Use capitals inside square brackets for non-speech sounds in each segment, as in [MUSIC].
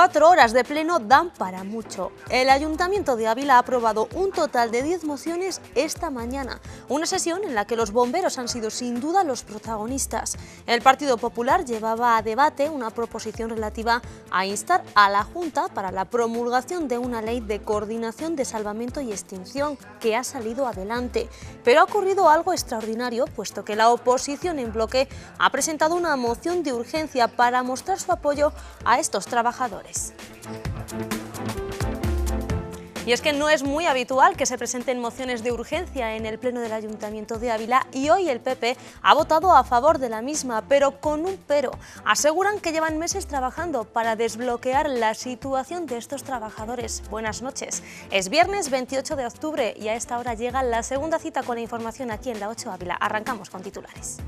cuatro horas de pleno dan para mucho. El Ayuntamiento de Ávila ha aprobado un total de 10 mociones esta mañana, una sesión en la que los bomberos han sido sin duda los protagonistas. El Partido Popular llevaba a debate una proposición relativa a instar a la Junta para la promulgación de una ley de coordinación de salvamento y extinción que ha salido adelante. Pero ha ocurrido algo extraordinario, puesto que la oposición en bloque ha presentado una moción de urgencia para mostrar su apoyo a estos trabajadores. Y es que no es muy habitual que se presenten mociones de urgencia en el Pleno del Ayuntamiento de Ávila y hoy el PP ha votado a favor de la misma, pero con un pero. Aseguran que llevan meses trabajando para desbloquear la situación de estos trabajadores. Buenas noches. Es viernes 28 de octubre y a esta hora llega la segunda cita con la información aquí en la 8 Ávila. Arrancamos con titulares.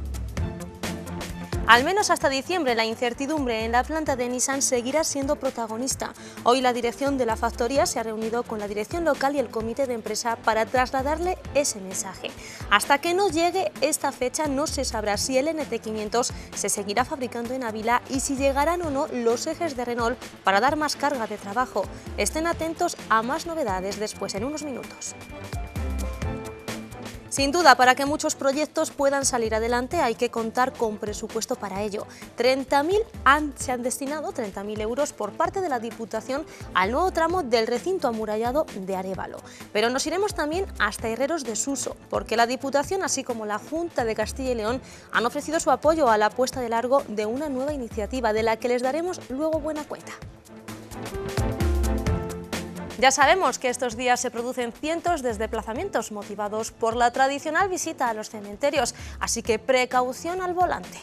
Al menos hasta diciembre, la incertidumbre en la planta de Nissan seguirá siendo protagonista. Hoy la dirección de la factoría se ha reunido con la dirección local y el comité de empresa para trasladarle ese mensaje. Hasta que no llegue esta fecha no se sabrá si el NT500 se seguirá fabricando en Ávila y si llegarán o no los ejes de Renault para dar más carga de trabajo. Estén atentos a más novedades después en unos minutos. Sin duda, para que muchos proyectos puedan salir adelante hay que contar con presupuesto para ello. 30.000 se han destinado 30.000 euros por parte de la Diputación al nuevo tramo del recinto amurallado de Arevalo. Pero nos iremos también hasta Herreros de Suso, porque la Diputación, así como la Junta de Castilla y León, han ofrecido su apoyo a la puesta de largo de una nueva iniciativa de la que les daremos luego buena cuenta. Ya sabemos que estos días se producen cientos de desplazamientos motivados por la tradicional visita a los cementerios, así que precaución al volante.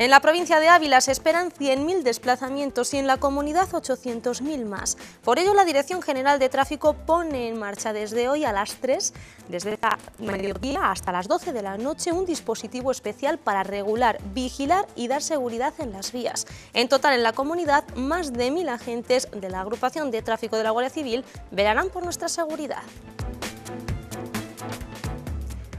En la provincia de Ávila se esperan 100.000 desplazamientos y en la comunidad 800.000 más. Por ello, la Dirección General de Tráfico pone en marcha desde hoy a las 3, desde la mediodía hasta las 12 de la noche, un dispositivo especial para regular, vigilar y dar seguridad en las vías. En total, en la comunidad, más de 1.000 agentes de la Agrupación de Tráfico de la Guardia Civil velarán por nuestra seguridad.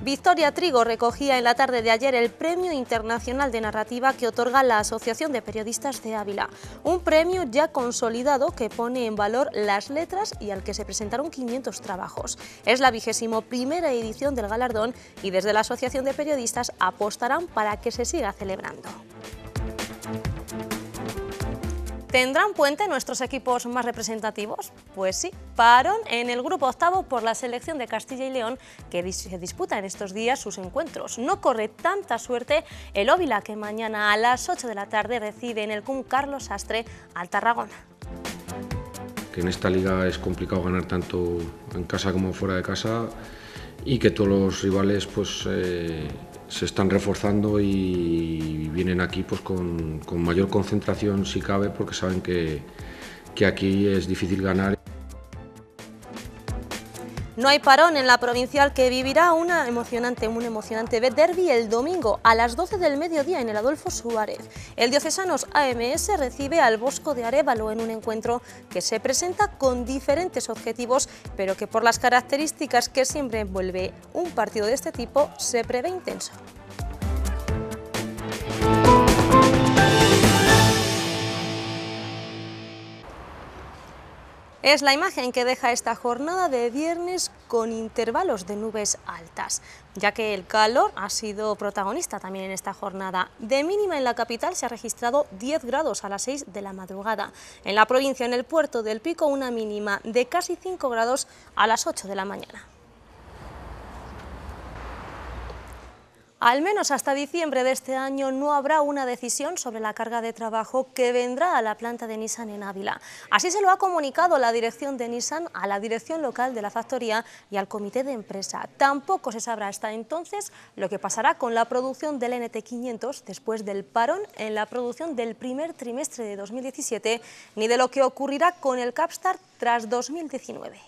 Victoria Trigo recogía en la tarde de ayer el Premio Internacional de Narrativa que otorga la Asociación de Periodistas de Ávila, un premio ya consolidado que pone en valor las letras y al que se presentaron 500 trabajos. Es la vigésimo primera edición del galardón y desde la Asociación de Periodistas apostarán para que se siga celebrando. ¿Tendrán puente nuestros equipos más representativos? Pues sí, Parón en el grupo octavo por la selección de Castilla y León que se disputa en estos días sus encuentros. No corre tanta suerte el Óvila que mañana a las 8 de la tarde recibe en el CUM Carlos Sastre al Tarragona. Que en esta liga es complicado ganar tanto en casa como fuera de casa y que todos los rivales pues eh, se están reforzando y vienen aquí pues, con, mayor concentración si cabe porque saben que, que aquí es difícil ganar. No hay parón en la provincial que vivirá una emocionante, un emocionante derby el domingo a las 12 del mediodía en el Adolfo Suárez. El Diocesanos AMS recibe al Bosco de Arevalo en un encuentro que se presenta con diferentes objetivos, pero que por las características que siempre envuelve un partido de este tipo se prevé intenso. Es la imagen que deja esta jornada de viernes con intervalos de nubes altas, ya que el calor ha sido protagonista también en esta jornada. De mínima en la capital se ha registrado 10 grados a las 6 de la madrugada. En la provincia, en el puerto del Pico, una mínima de casi 5 grados a las 8 de la mañana. Al menos hasta diciembre de este año no habrá una decisión sobre la carga de trabajo que vendrá a la planta de Nissan en Ávila. Así se lo ha comunicado la dirección de Nissan a la dirección local de la factoría y al comité de empresa. Tampoco se sabrá hasta entonces lo que pasará con la producción del NT500 después del parón en la producción del primer trimestre de 2017 ni de lo que ocurrirá con el Capstar tras 2019.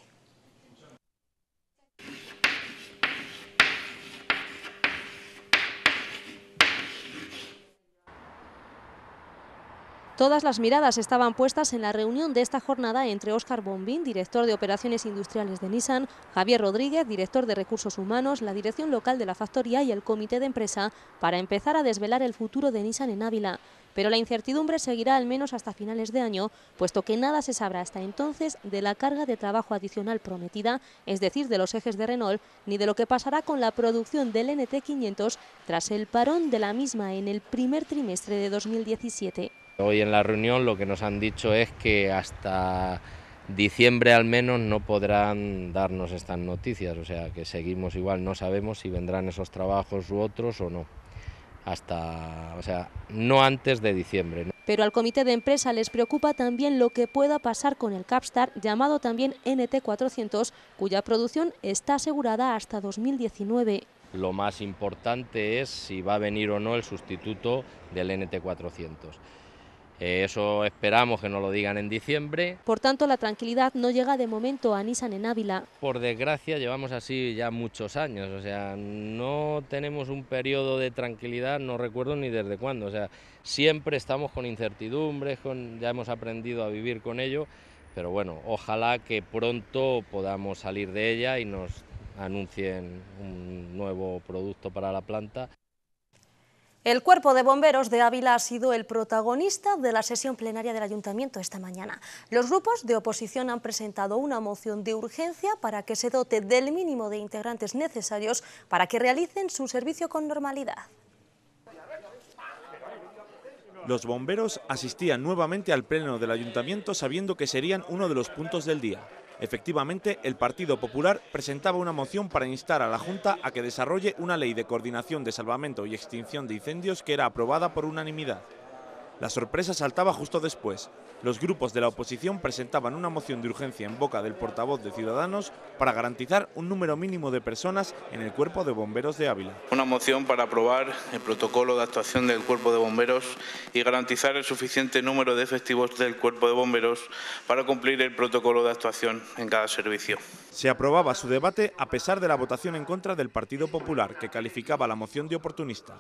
Todas las miradas estaban puestas en la reunión de esta jornada entre Oscar Bombín, director de Operaciones Industriales de Nissan, Javier Rodríguez, director de Recursos Humanos, la dirección local de la factoría y el comité de empresa para empezar a desvelar el futuro de Nissan en Ávila. Pero la incertidumbre seguirá al menos hasta finales de año, puesto que nada se sabrá hasta entonces de la carga de trabajo adicional prometida, es decir, de los ejes de Renault, ni de lo que pasará con la producción del NT500 tras el parón de la misma en el primer trimestre de 2017. Hoy en la reunión lo que nos han dicho es que hasta diciembre al menos no podrán darnos estas noticias, o sea que seguimos igual, no sabemos si vendrán esos trabajos u otros o no. Hasta, o sea, no antes de diciembre. Pero al comité de empresa les preocupa también lo que pueda pasar con el Capstar, llamado también NT400, cuya producción está asegurada hasta 2019. Lo más importante es si va a venir o no el sustituto del NT400 eso esperamos que nos lo digan en diciembre. Por tanto, la tranquilidad no llega de momento a Nissan en Ávila. Por desgracia, llevamos así ya muchos años, o sea, no tenemos un periodo de tranquilidad, no recuerdo ni desde cuándo, o sea, siempre estamos con incertidumbres, ya hemos aprendido a vivir con ello, pero bueno, ojalá que pronto podamos salir de ella y nos anuncien un nuevo producto para la planta. El Cuerpo de Bomberos de Ávila ha sido el protagonista de la sesión plenaria del Ayuntamiento esta mañana. Los grupos de oposición han presentado una moción de urgencia para que se dote del mínimo de integrantes necesarios para que realicen su servicio con normalidad. Los bomberos asistían nuevamente al pleno del Ayuntamiento sabiendo que serían uno de los puntos del día. Efectivamente, el Partido Popular presentaba una moción para instar a la Junta a que desarrolle una ley de coordinación de salvamento y extinción de incendios que era aprobada por unanimidad. La sorpresa saltaba justo después. Los grupos de la oposición presentaban una moción de urgencia en boca del portavoz de Ciudadanos para garantizar un número mínimo de personas en el Cuerpo de Bomberos de Ávila. Una moción para aprobar el protocolo de actuación del Cuerpo de Bomberos y garantizar el suficiente número de efectivos del Cuerpo de Bomberos para cumplir el protocolo de actuación en cada servicio. Se aprobaba su debate a pesar de la votación en contra del Partido Popular, que calificaba la moción de oportunista.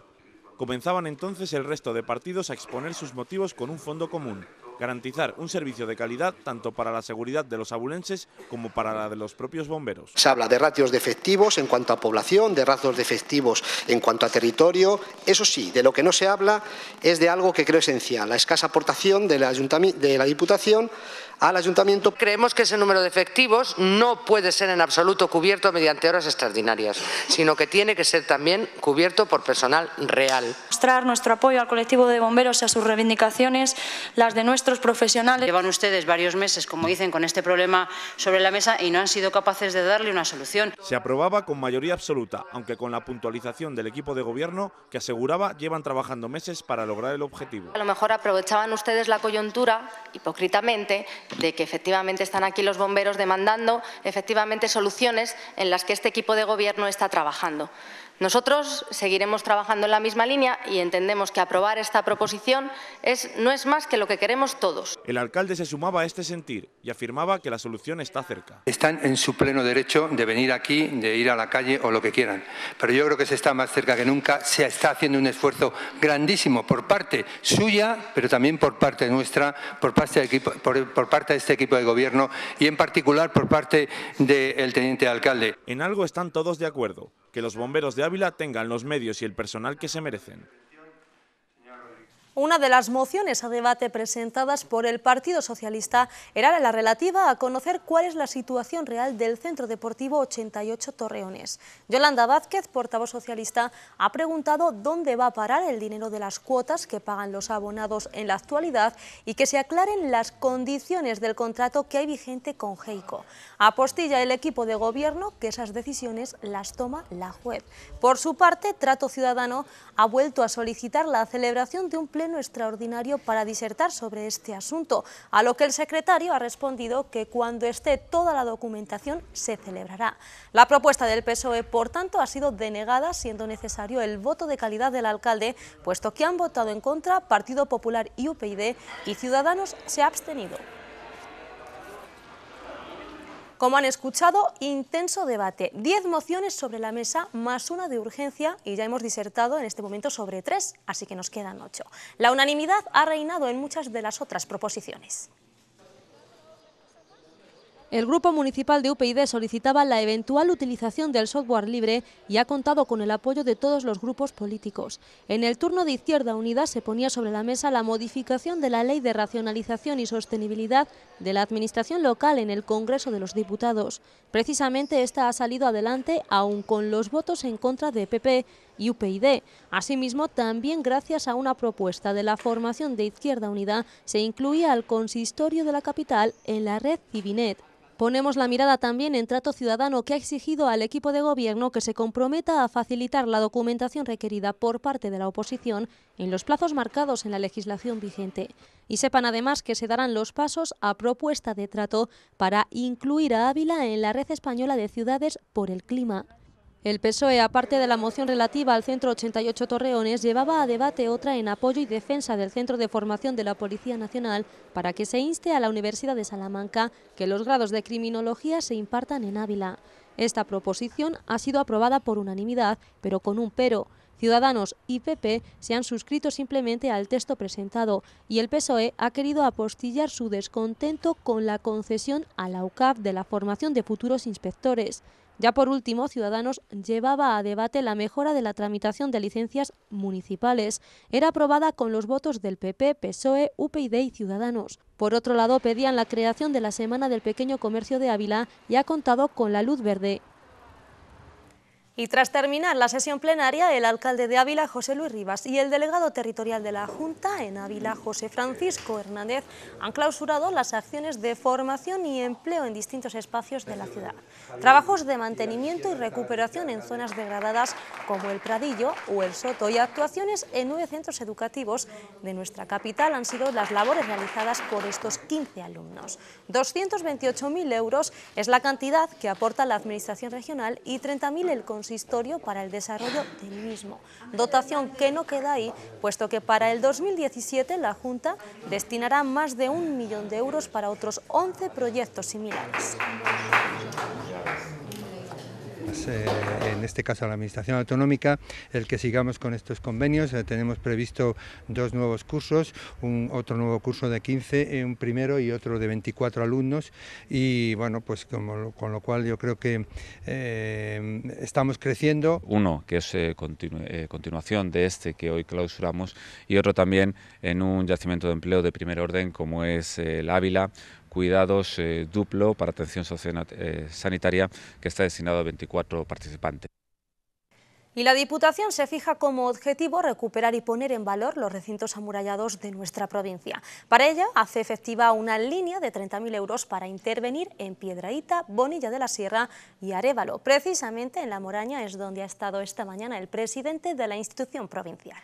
Comenzaban entonces el resto de partidos a exponer sus motivos con un fondo común, garantizar un servicio de calidad tanto para la seguridad de los abulenses como para la de los propios bomberos. Se habla de ratios de efectivos en cuanto a población, de ratios de efectivos en cuanto a territorio. Eso sí, de lo que no se habla es de algo que creo esencial, la escasa aportación de la Diputación al ayuntamiento. Creemos que ese número de efectivos no puede ser en absoluto cubierto mediante horas extraordinarias, sino que tiene que ser también cubierto por personal real. Mostrar nuestro apoyo al colectivo de bomberos y a sus reivindicaciones, las de nuestros profesionales. Llevan ustedes varios meses, como dicen, con este problema sobre la mesa y no han sido capaces de darle una solución. Se aprobaba con mayoría absoluta, aunque con la puntualización del equipo de gobierno que aseguraba llevan trabajando meses para lograr el objetivo. A lo mejor aprovechaban ustedes la coyuntura, hipócritamente, de que efectivamente están aquí los bomberos demandando efectivamente soluciones en las que este equipo de gobierno está trabajando. Nosotros seguiremos trabajando en la misma línea y entendemos que aprobar esta proposición es, no es más que lo que queremos todos. El alcalde se sumaba a este sentir y afirmaba que la solución está cerca. Están en su pleno derecho de venir aquí, de ir a la calle o lo que quieran, pero yo creo que se está más cerca que nunca. Se está haciendo un esfuerzo grandísimo por parte suya, pero también por parte nuestra, por parte de, por, parte de este equipo de gobierno y en particular por parte del teniente alcalde. En algo están todos de acuerdo que los bomberos de Ávila tengan los medios y el personal que se merecen. Una de las mociones a debate presentadas por el Partido Socialista era la relativa a conocer cuál es la situación real del Centro Deportivo 88 Torreones. Yolanda Vázquez, portavoz socialista, ha preguntado dónde va a parar el dinero de las cuotas que pagan los abonados en la actualidad y que se aclaren las condiciones del contrato que hay vigente con Geico. Apostilla el equipo de gobierno que esas decisiones las toma la juez. Por su parte, Trato Ciudadano ha vuelto a solicitar la celebración de un pleno extraordinario para disertar sobre este asunto, a lo que el secretario ha respondido que cuando esté toda la documentación se celebrará. La propuesta del PSOE, por tanto, ha sido denegada, siendo necesario el voto de calidad del alcalde, puesto que han votado en contra Partido Popular y UPyD y Ciudadanos se ha abstenido. Como han escuchado, intenso debate. Diez mociones sobre la mesa, más una de urgencia, y ya hemos disertado en este momento sobre tres, así que nos quedan ocho. La unanimidad ha reinado en muchas de las otras proposiciones. El Grupo Municipal de UPyD solicitaba la eventual utilización del software libre y ha contado con el apoyo de todos los grupos políticos. En el turno de Izquierda Unida se ponía sobre la mesa la modificación de la Ley de Racionalización y Sostenibilidad de la Administración Local en el Congreso de los Diputados. Precisamente esta ha salido adelante aun con los votos en contra de PP y UPyD. Asimismo, también gracias a una propuesta de la formación de Izquierda Unida se incluía al consistorio de la capital en la red Cibinet. Ponemos la mirada también en Trato Ciudadano, que ha exigido al equipo de gobierno que se comprometa a facilitar la documentación requerida por parte de la oposición en los plazos marcados en la legislación vigente. Y sepan además que se darán los pasos a propuesta de Trato para incluir a Ávila en la red española de ciudades por el clima. El PSOE, aparte de la moción relativa al Centro 88 Torreones, llevaba a debate otra en apoyo y defensa del Centro de Formación de la Policía Nacional para que se inste a la Universidad de Salamanca que los grados de criminología se impartan en Ávila. Esta proposición ha sido aprobada por unanimidad, pero con un pero. Ciudadanos y PP se han suscrito simplemente al texto presentado y el PSOE ha querido apostillar su descontento con la concesión a la UCAP de la formación de futuros inspectores. Ya por último, Ciudadanos llevaba a debate la mejora de la tramitación de licencias municipales. Era aprobada con los votos del PP, PSOE, UPyD y Ciudadanos. Por otro lado, pedían la creación de la Semana del Pequeño Comercio de Ávila y ha contado con la luz verde y tras terminar la sesión plenaria, el alcalde de Ávila, José Luis Rivas, y el delegado territorial de la Junta en Ávila, José Francisco Hernández, han clausurado las acciones de formación y empleo en distintos espacios de la ciudad. Trabajos de mantenimiento y recuperación en zonas degradadas como el Pradillo o el Soto y actuaciones en nueve centros educativos de nuestra capital han sido las labores realizadas por estos 15 alumnos. 228.000 euros es la cantidad que aporta la Administración Regional y 30.000 el Consejo historio para el desarrollo del mismo, dotación que no queda ahí, puesto que para el 2017 la Junta destinará más de un millón de euros para otros 11 proyectos similares. Eh, en este caso a la Administración Autonómica, el que sigamos con estos convenios. Eh, tenemos previsto dos nuevos cursos, un, otro nuevo curso de 15, eh, un primero y otro de 24 alumnos. Y bueno, pues como, con lo cual yo creo que estamos creciendo. Uno que es continuación de este que hoy clausuramos y otro también en un yacimiento de empleo de primer orden como es el Ávila cuidados eh, duplo para atención eh, sanitaria que está destinado a 24 participantes. Y la Diputación se fija como objetivo recuperar y poner en valor los recintos amurallados de nuestra provincia. Para ello, hace efectiva una línea de 30.000 euros para intervenir en Piedraíta, Bonilla de la Sierra y Arevalo. Precisamente en La Moraña es donde ha estado esta mañana el presidente de la institución provincial.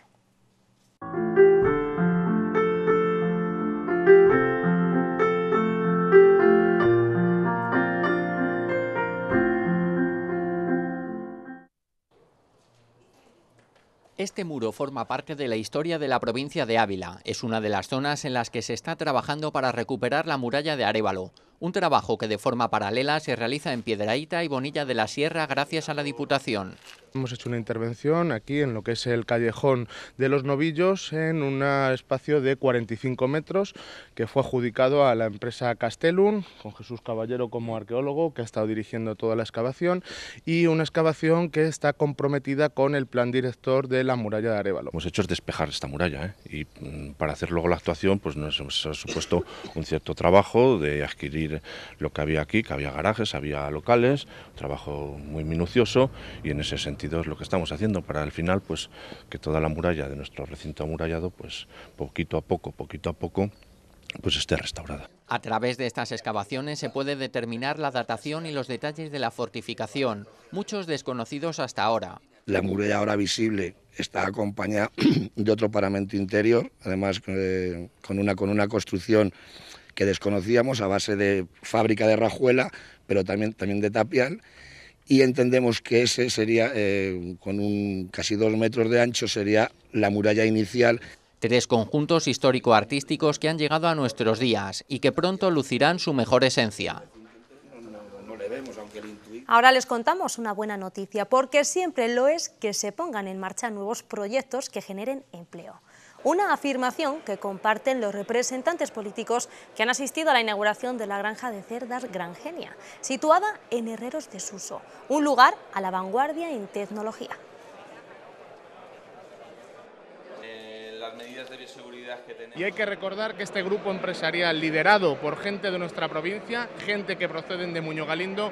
Este muro forma parte de la historia de la provincia de Ávila. Es una de las zonas en las que se está trabajando para recuperar la muralla de Arevalo. Un trabajo que de forma paralela se realiza en Piedraíta y Bonilla de la Sierra gracias a la Diputación. Hemos hecho una intervención aquí en lo que es el callejón de los novillos en un espacio de 45 metros que fue adjudicado a la empresa Castellum con Jesús Caballero como arqueólogo que ha estado dirigiendo toda la excavación y una excavación que está comprometida con el plan director de la muralla de Arevalo. Lo hemos hecho es despejar esta muralla ¿eh? y mm, para hacer luego la actuación pues nos ha supuesto un cierto trabajo de adquirir lo que había aquí, que había garajes, había locales, trabajo muy minucioso y en ese sentido es lo que estamos haciendo para al final pues que toda la muralla de nuestro recinto amurallado pues poquito a poco, poquito a poco pues esté restaurada. A través de estas excavaciones se puede determinar la datación y los detalles de la fortificación, muchos desconocidos hasta ahora. La muralla ahora visible está acompañada [CLEARS THROAT] de otro paramento interior, además eh, con, una, con una construcción que desconocíamos a base de fábrica de rajuela, pero también, también de tapial. Y entendemos que ese sería, eh, con un, casi dos metros de ancho, sería la muralla inicial Tres conjuntos histórico-artísticos que han llegado a nuestros días y que pronto lucirán su mejor esencia. Ahora les contamos una buena noticia, porque siempre lo es que se pongan en marcha nuevos proyectos que generen empleo. Una afirmación que comparten los representantes políticos que han asistido a la inauguración de la granja de cerdas Grangenia, situada en Herreros de Suso, un lugar a la vanguardia en tecnología. de Y hay que recordar que este grupo empresarial liderado por gente de nuestra provincia, gente que proceden de Muñoz Galindo,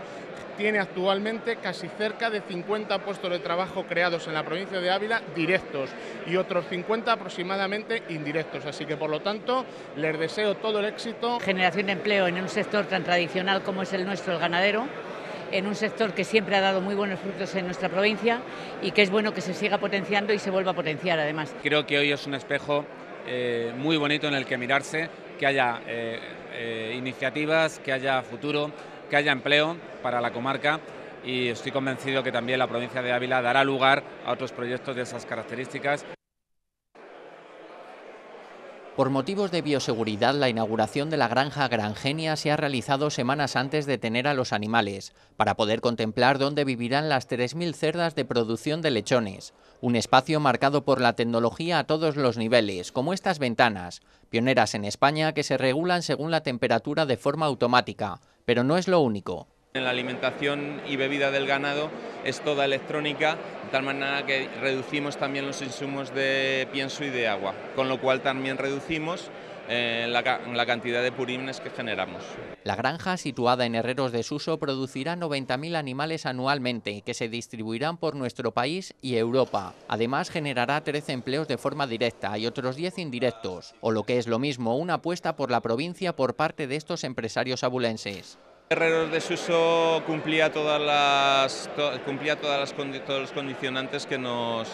tiene actualmente casi cerca de 50 puestos de trabajo creados en la provincia de Ávila directos y otros 50 aproximadamente indirectos. Así que, por lo tanto, les deseo todo el éxito. Generación de empleo en un sector tan tradicional como es el nuestro, el ganadero en un sector que siempre ha dado muy buenos frutos en nuestra provincia y que es bueno que se siga potenciando y se vuelva a potenciar además. Creo que hoy es un espejo eh, muy bonito en el que mirarse, que haya eh, eh, iniciativas, que haya futuro, que haya empleo para la comarca y estoy convencido que también la provincia de Ávila dará lugar a otros proyectos de esas características. Por motivos de bioseguridad, la inauguración de la granja Grangenia se ha realizado semanas antes de tener a los animales, para poder contemplar dónde vivirán las 3.000 cerdas de producción de lechones. Un espacio marcado por la tecnología a todos los niveles, como estas ventanas, pioneras en España que se regulan según la temperatura de forma automática, pero no es lo único. En la alimentación y bebida del ganado es toda electrónica, de tal manera que reducimos también los insumos de pienso y de agua, con lo cual también reducimos eh, la, cantidad de purines que generamos. La granja, situada en Herreros de Suso, producirá 90.000 animales anualmente que se distribuirán por nuestro país y Europa. Además, generará 13 empleos de forma directa y otros 10 indirectos, o lo que es lo mismo, una apuesta por la provincia por parte de estos empresarios abulenses. Herreros de Suso cumplía cumplía todos los condicionantes que nos,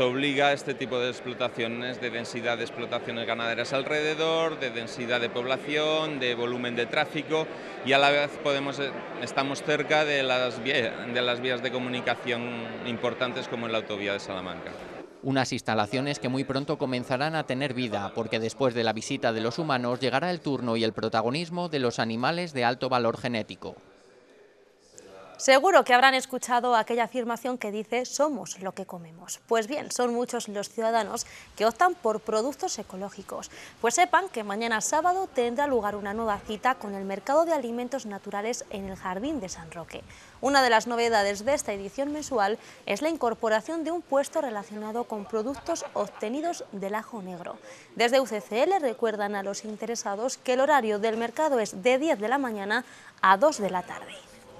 obliga a este tipo de explotaciones, de densidad de explotaciones ganaderas alrededor, de densidad de población, de volumen de tráfico y a la vez podemos, eh, estamos cerca de las, de las vías de comunicación importantes como la autovía de Salamanca. Unas instalaciones que muy pronto comenzarán a tener vida, porque después de la visita de los humanos llegará el turno y el protagonismo de los animales de alto valor genético. Seguro que habrán escuchado aquella afirmación que dice somos lo que comemos. Pues bien, son muchos los ciudadanos que optan por productos ecológicos. Pues sepan que mañana sábado tendrá lugar una nueva cita con el mercado de alimentos naturales en el Jardín de San Roque. Una de las novedades de esta edición mensual es la incorporación de un puesto relacionado con productos obtenidos del ajo negro. Desde UCCL recuerdan a los interesados que el horario del mercado es de 10 de la mañana a 2 de la tarde.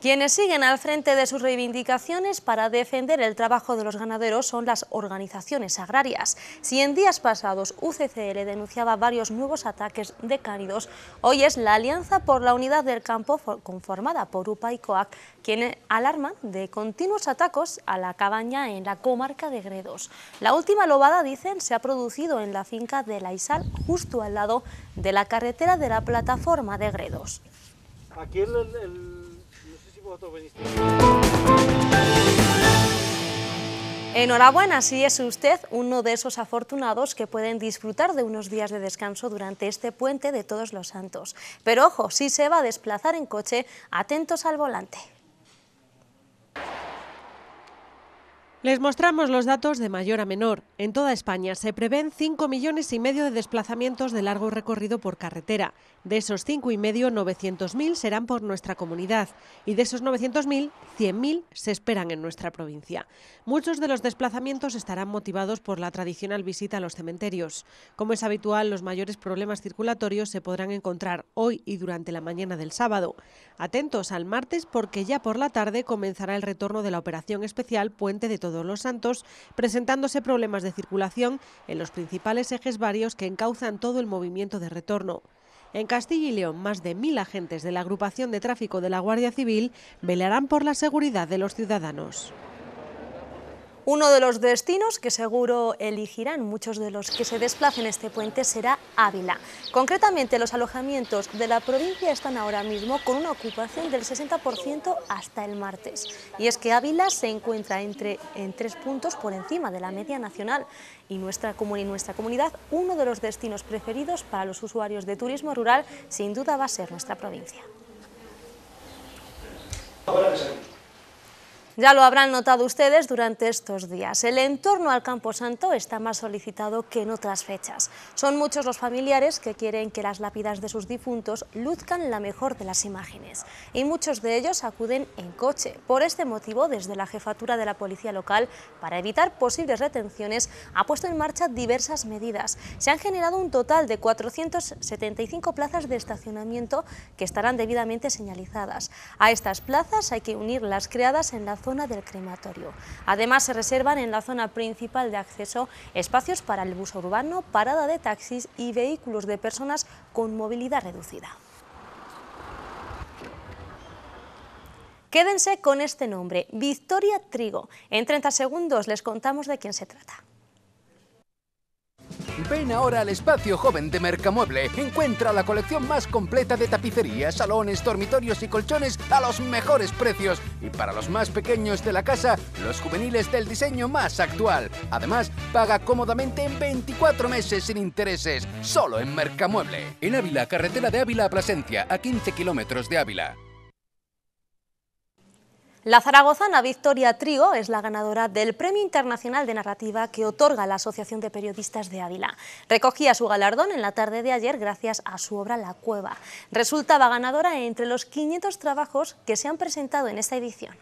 Quienes siguen al frente de sus reivindicaciones para defender el trabajo de los ganaderos son las organizaciones agrarias. Si en días pasados UCCL denunciaba varios nuevos ataques de cánidos, hoy es la Alianza por la Unidad del Campo conformada por UPA y COAC quien alarma de continuos atacos a la cabaña en la comarca de Gredos. La última lobada, dicen, se ha producido en la finca de La Isal, justo al lado de la carretera de la plataforma de Gredos. Aquí el Enhorabuena si es usted uno de esos afortunados que pueden disfrutar de unos días de descanso durante este puente de Todos los Santos. Pero ojo, si se va a desplazar en coche, atentos al volante. Les mostramos los datos de mayor a menor. En toda España se prevén 5 millones y medio de desplazamientos de largo recorrido por carretera. De esos 5 y medio, 900.000 serán por nuestra comunidad y de esos 900.000, 100.000 se esperan en nuestra provincia. Muchos de los desplazamientos estarán motivados por la tradicional visita a los cementerios. Como es habitual, los mayores problemas circulatorios se podrán encontrar hoy y durante la mañana del sábado. Atentos al martes porque ya por la tarde comenzará el retorno de la operación especial Puente de Todo los Santos, presentándose problemas de circulación en los principales ejes varios que encauzan todo el movimiento de retorno. En Castilla y León, más de mil agentes de la agrupación de tráfico de la Guardia Civil velarán por la seguridad de los ciudadanos. Uno de los destinos que seguro elegirán muchos de los que se desplacen este puente será Ávila. Concretamente, los alojamientos de la provincia están ahora mismo con una ocupación del 60% hasta el martes. Y es que Ávila se encuentra entre, en tres puntos por encima de la media nacional y nuestra, y nuestra comunidad, uno de los destinos preferidos para los usuarios de turismo rural, sin duda va a ser nuestra provincia. Ya lo habrán notado ustedes durante estos días. El entorno al Camposanto está más solicitado que en otras fechas. Son muchos los familiares que quieren que las lápidas de sus difuntos luzcan la mejor de las imágenes. Y muchos de ellos acuden en coche. Por este motivo, desde la jefatura de la policía local, para evitar posibles retenciones, ha puesto en marcha diversas medidas. Se han generado un total de 475 plazas de estacionamiento que estarán debidamente señalizadas. A estas plazas hay que unir las creadas en la zona zona del crematorio. Además, se reservan en la zona principal de acceso espacios para el bus urbano, parada de taxis y vehículos de personas con movilidad reducida. Quédense con este nombre, Victoria Trigo. En 30 segundos les contamos de quién se trata. Ven ahora al Espacio Joven de Mercamueble. Encuentra la colección más completa de tapicería, salones, dormitorios y colchones a los mejores precios. Y para los más pequeños de la casa, los juveniles del diseño más actual. Además, paga cómodamente en 24 meses sin intereses, solo en Mercamueble. En Ávila, carretera de Ávila a Plasencia, a 15 kilómetros de Ávila. La zaragozana Victoria Trigo es la ganadora del Premio Internacional de Narrativa que otorga la Asociación de Periodistas de Ávila. Recogía su galardón en la tarde de ayer gracias a su obra La Cueva. Resultaba ganadora entre los 500 trabajos que se han presentado en esta edición.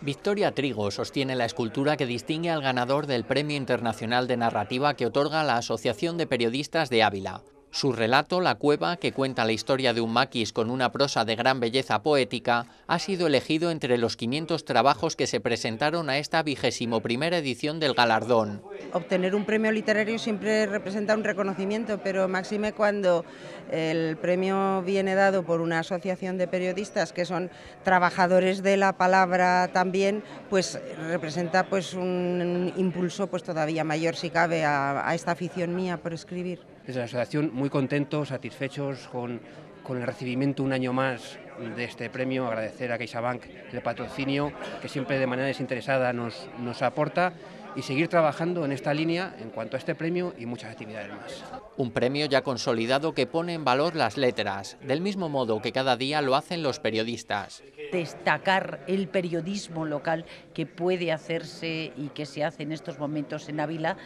Victoria Trigo sostiene la escultura que distingue al ganador del Premio Internacional de Narrativa que otorga la Asociación de Periodistas de Ávila. Su relato, La cueva, que cuenta la historia de un maquis con una prosa de gran belleza poética, ha sido elegido entre los 500 trabajos que se presentaron a esta vigésimo primera edición del galardón. Obtener un premio literario siempre representa un reconocimiento, pero máxime cuando el premio viene dado por una asociación de periodistas que son trabajadores de la palabra también, pues representa pues un impulso pues todavía mayor si cabe a esta afición mía por escribir desde la asociación muy contentos, satisfechos con, con el recibimiento un año más de este premio, agradecer a CaixaBank el patrocinio que siempre de manera desinteresada nos, nos aporta y seguir trabajando en esta línea en cuanto a este premio y muchas actividades más. Un premio ya consolidado que pone en valor las letras, del mismo modo que cada día lo hacen los periodistas. Destacar el periodismo local que puede hacerse y que se hace en estos momentos en Ávila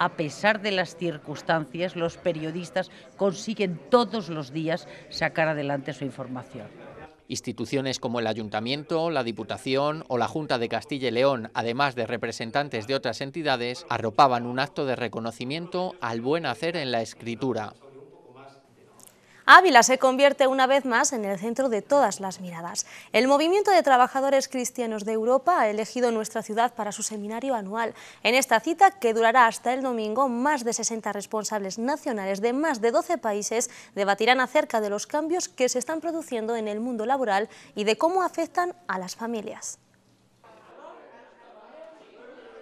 a pesar de las circunstancias, los periodistas consiguen todos los días sacar adelante su información. Instituciones como el Ayuntamiento, la Diputación o la Junta de Castilla y León, además de representantes de otras entidades, arropaban un acto de reconocimiento al buen hacer en la escritura. Ávila se convierte una vez más en el centro de todas las miradas. El Movimiento de Trabajadores Cristianos de Europa ha elegido nuestra ciudad para su seminario anual. En esta cita, que durará hasta el domingo, más de 60 responsables nacionales de más de 12 países debatirán acerca de los cambios que se están produciendo en el mundo laboral y de cómo afectan a las familias.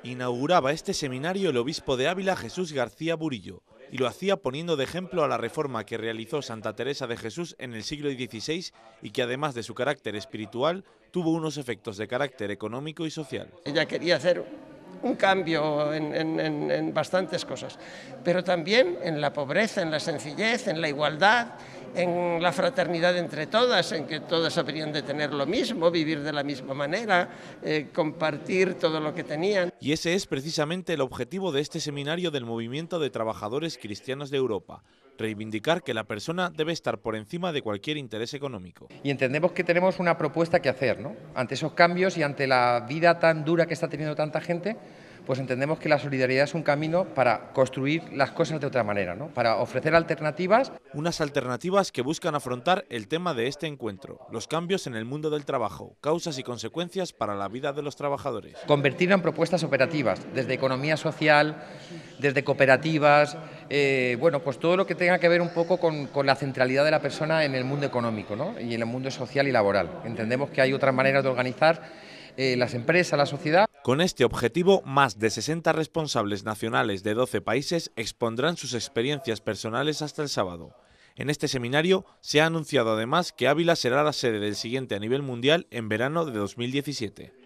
Inauguraba este seminario el obispo de Ávila, Jesús García Burillo y lo hacía poniendo de ejemplo a la reforma que realizó Santa Teresa de Jesús en el siglo XVI y que además de su carácter espiritual tuvo unos efectos de carácter económico y social. Ella quería hacer un cambio en, bastantes cosas, pero también en la pobreza, en la sencillez, en la igualdad en la fraternidad entre todas, en que todas habrían de tener lo mismo, vivir de la misma manera, eh, compartir todo lo que tenían. Y ese es precisamente el objetivo de este seminario del Movimiento de Trabajadores Cristianos de Europa, reivindicar que la persona debe estar por encima de cualquier interés económico. Y entendemos que tenemos una propuesta que hacer, ¿no? Ante esos cambios y ante la vida tan dura que está teniendo tanta gente, pues entendemos que la solidaridad es un camino para construir las cosas de otra manera, ¿no? para ofrecer alternativas. Unas alternativas que buscan afrontar el tema de este encuentro, los cambios en el mundo del trabajo, causas y consecuencias para la vida de los trabajadores. Convertir en propuestas operativas, desde economía social, desde cooperativas, eh, bueno, pues todo lo que tenga que ver un poco con, la centralidad de la persona en el mundo económico y en el mundo social y laboral. Entendemos que hay otras maneras de organizar eh, las empresas, la sociedad. Con este objetivo, más de 60 responsables nacionales de 12 países expondrán sus experiencias personales hasta el sábado. En este seminario se ha anunciado además que Ávila será la sede del siguiente a nivel mundial en verano de 2017.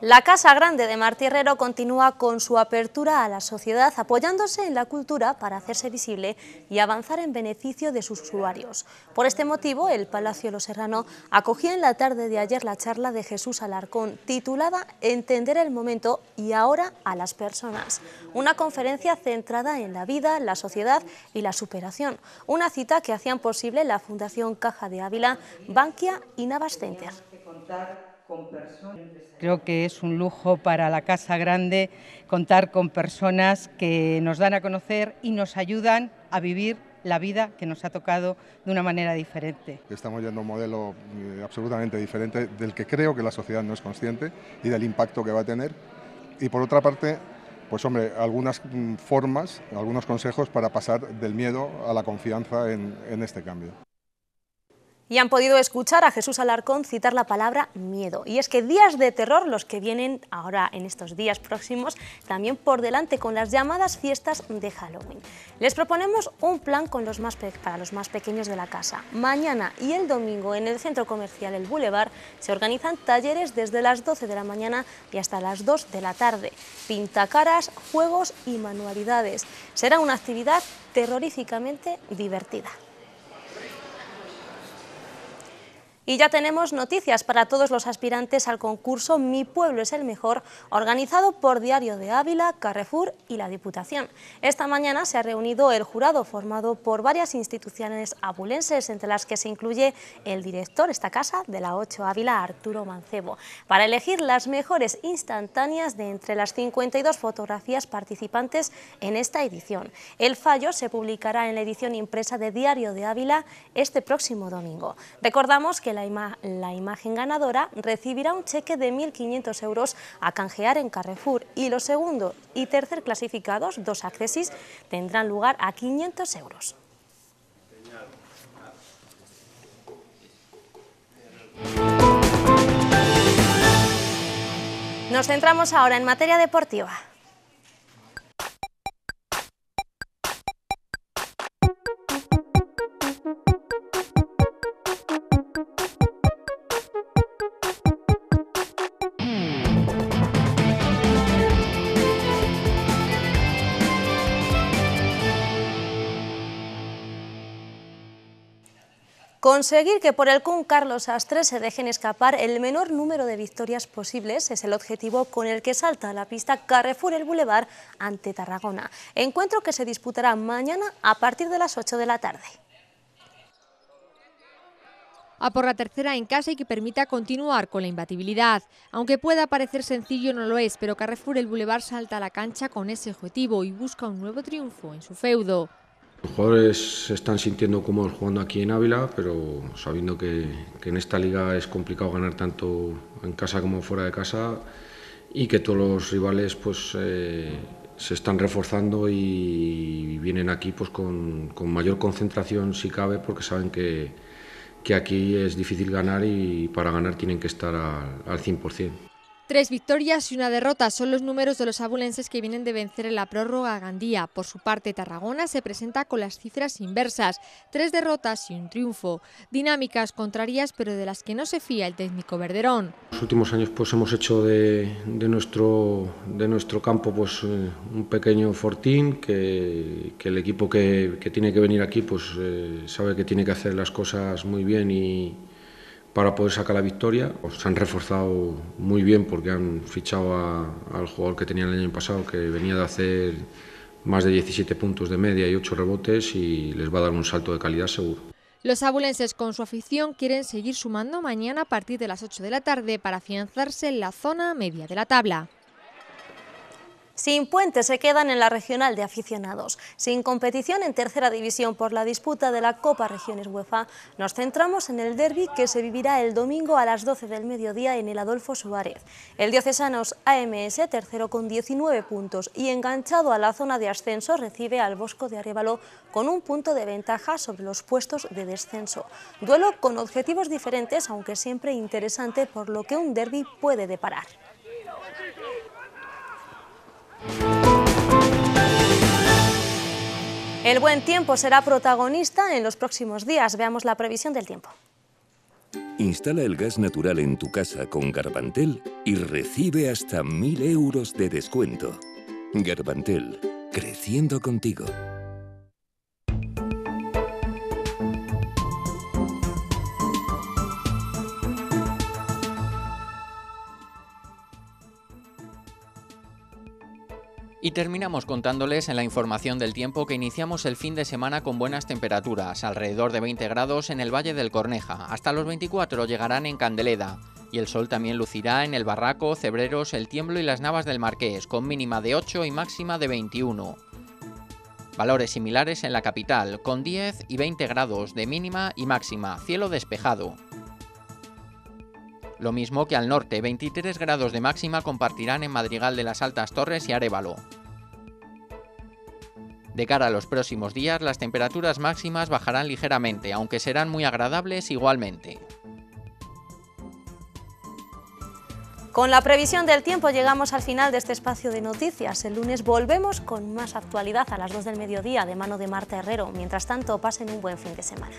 La Casa Grande de Martí Herrero continúa con su apertura a la sociedad, apoyándose en la cultura para hacerse visible y avanzar en beneficio de sus usuarios. Por este motivo, el Palacio Los Serrano acogía en la tarde de ayer la charla de Jesús Alarcón, titulada Entender el momento y ahora a las personas. Una conferencia centrada en la vida, la sociedad y la superación. Una cita que hacían posible la Fundación Caja de Ávila, Bankia y Navas Center. Creo que es un lujo para la Casa Grande contar con personas que nos dan a conocer y nos ayudan a vivir la vida que nos ha tocado de una manera diferente. Estamos yendo a un modelo eh, absolutamente diferente del que creo que la sociedad no es consciente y del impacto que va a tener. Y por otra parte, pues hombre, algunas mm, formas, algunos consejos para pasar del miedo a la confianza en este cambio y han podido escuchar a Jesús Alarcón citar la palabra miedo. Y es que días de terror, los que vienen ahora en estos días próximos, también por delante con las llamadas fiestas de Halloween. Les proponemos un plan con los más para los más pequeños de la casa. Mañana y el domingo en el centro comercial El Boulevard se organizan talleres desde las 12 de la mañana y hasta las 2 de la tarde. Pintacaras, juegos y manualidades. Será una actividad terroríficamente divertida. Y ya tenemos noticias para todos los aspirantes al concurso Mi Pueblo es el Mejor, organizado por Diario de Ávila, Carrefour y la Diputación. Esta mañana se ha reunido el jurado formado por varias instituciones abulenses, entre las que se incluye el director esta casa de la 8 Ávila, Arturo Mancebo, para elegir las mejores instantáneas de entre las 52 fotografías participantes en esta edición. El fallo se publicará en la edición impresa de Diario de Ávila este próximo domingo. Recordamos que la, imagen ganadora recibirá un cheque de 1.500 euros a canjear en Carrefour y los segundo y tercer clasificados, dos accesis, tendrán lugar a 500 euros. Nos centramos ahora en materia deportiva. Conseguir que por el Kun Carlos Astre se dejen escapar el menor número de victorias posibles es el objetivo con el que salta a la pista Carrefour el Boulevard ante Tarragona. Encuentro que se disputará mañana a partir de las 8 de la tarde. A por la tercera en casa y que permita continuar con la imbatibilidad. Aunque pueda parecer sencillo, no lo es, pero Carrefour el Boulevard salta a la cancha con ese objetivo y busca un nuevo triunfo en su feudo. Los jugadores se están sintiendo cómodos jugando aquí en Ávila, pero sabiendo que, en esta liga es complicado ganar tanto en casa como fuera de casa y que todos los rivales pues, eh, se están reforzando y vienen aquí pues, con, mayor concentración si cabe porque saben que, que, aquí es difícil ganar y para ganar tienen que estar al, al 100%. Tres victorias y una derrota son los números de los abulenses que vienen de vencer en la prórroga a Gandía. Por su parte, Tarragona se presenta con las cifras inversas, tres derrotas y un triunfo. Dinámicas contrarias, pero de las que no se fía el técnico Verderón. Los últimos años pues, hemos hecho de, nuestro, de nuestro campo pues, eh, un pequeño fortín, que, el equipo que, tiene que venir aquí pues, eh, sabe que tiene que hacer las cosas muy bien y, para poder sacar la victoria. se han reforzado muy bien porque han fichado al jugador que tenía el año pasado, que venía de hacer más de 17 puntos de media y 8 rebotes y les va a dar un salto de calidad seguro. Los abulenses con su afición quieren seguir sumando mañana a partir de las 8 de la tarde para afianzarse en la zona media de la tabla. Sin puentes se quedan en la regional de aficionados. Sin competición en tercera división por la disputa de la Copa Regiones UEFA, nos centramos en el derby que se vivirá el domingo a las 12 del mediodía en el Adolfo Suárez. El Diocesanos AMS, tercero con 19 puntos y enganchado a la zona de ascenso, recibe al Bosco de Arevalo con un punto de ventaja sobre los puestos de descenso. Duelo con objetivos diferentes, aunque siempre interesante por lo que un derby puede deparar. El buen tiempo será protagonista en los próximos días. Veamos la previsión del tiempo. Instala el gas natural en tu casa con Garbantel y recibe hasta 1.000 euros de descuento. Garbantel, creciendo contigo. Y terminamos contándoles en la información del tiempo que iniciamos el fin de semana con buenas temperaturas, alrededor de 20 grados en el Valle del Corneja, hasta los 24 llegarán en Candeleda. Y el sol también lucirá en el Barraco, Cebreros, El Tiemblo y las Navas del Marqués, con mínima de 8 y máxima de 21. Valores similares en la capital, con 10 y 20 grados de mínima y máxima, cielo despejado lo mismo que al norte, 23 grados de máxima compartirán en Madrigal de las Altas Torres y Arevalo. De cara a los próximos días, las temperaturas máximas bajarán ligeramente, aunque serán muy agradables igualmente. Con la previsión del tiempo llegamos al final de este espacio de noticias. El lunes volvemos con más actualidad a las 2 del mediodía de mano de Marta Herrero. Mientras tanto, pasen un buen fin de semana.